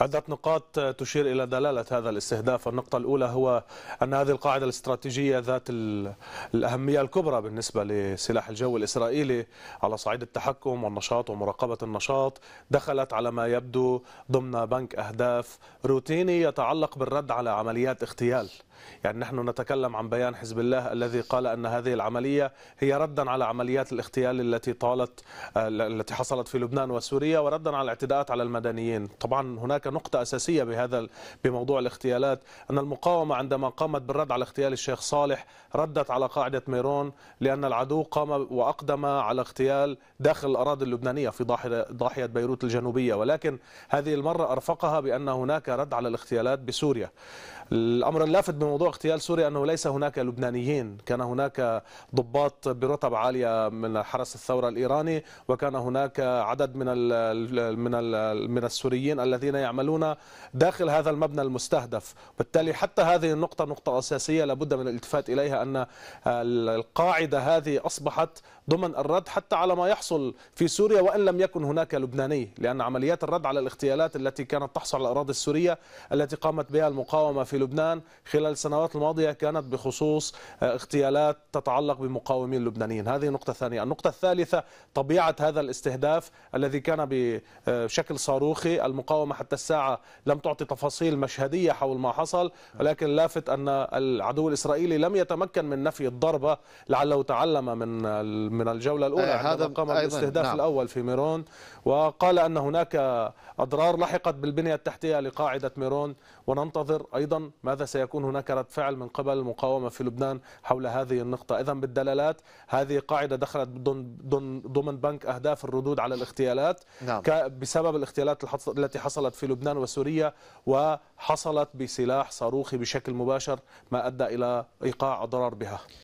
عدة نقاط تشير إلى دلالة هذا الاستهداف النقطة الأولى هو أن هذه القاعدة الاستراتيجية ذات الأهمية الكبرى بالنسبة لسلاح الجو الإسرائيلي على صعيد التحكم والنشاط ومراقبة النشاط دخلت على ما يبدو ضمن بنك أهداف روتيني يتعلق بالرد على عمليات اغتيال يعني نحن نتكلم عن بيان حزب الله الذي قال أن هذه العملية هي ردا على عمليات الاغتيال التي طالت آه، التي حصلت في لبنان وسوريا وردا على الاعتداءات على المدنيين طبعا هناك نقطة أساسية بهذا بموضوع الاغتيالات أن المقاومة عندما قامت بالرد على اغتيال الشيخ صالح ردت على قاعدة ميرون لأن العدو قام وأقدم على اغتيال داخل الأراضي اللبنانية في ضاحية بيروت الجنوبية ولكن هذه المرة أرفقها بأن هناك رد على الاغتيالات بسوريا الأمر اللافت بموضوع اغتيال سوريا انه ليس هناك لبنانيين، كان هناك ضباط برتب عاليه من حرس الثوره الايراني وكان هناك عدد من الـ من الـ من السوريين الذين يعملون داخل هذا المبنى المستهدف، بالتالي حتى هذه النقطه نقطه اساسيه لابد من الالتفات اليها ان القاعده هذه اصبحت ضمن الرد حتى على ما يحصل في سوريا وان لم يكن هناك لبناني، لان عمليات الرد على الاغتيالات التي كانت تحصل على الاراضي السوريه التي قامت بها المقاومه في لبنان خلال السنوات الماضية كانت بخصوص آه، اغتيالات تتعلق بمقاومين لبنانيين، هذه نقطة ثانية، النقطة الثالثة طبيعة هذا الاستهداف الذي كان آه، بشكل صاروخي المقاومة حتى الساعة لم تعطي تفاصيل مشهدية حول ما حصل ولكن لافت أن العدو الإسرائيلي لم يتمكن من نفي الضربة لعله تعلم من من الجولة الأولى آه، هذا قام بالاستهداف نعم. الأول في ميرون وقال أن هناك أضرار لحقت بالبنية التحتية لقاعدة ميرون وننتظر أيضا ماذا سيكون هناك رد فعل من قبل المقاومة في لبنان حول هذه النقطة إذا بالدلالات هذه قاعدة دخلت ضمن بنك أهداف الردود على الاغتيالات نعم. بسبب الاغتيالات التي حصلت في لبنان وسوريا وحصلت بسلاح صاروخي بشكل مباشر ما أدى إلى إيقاع أضرار بها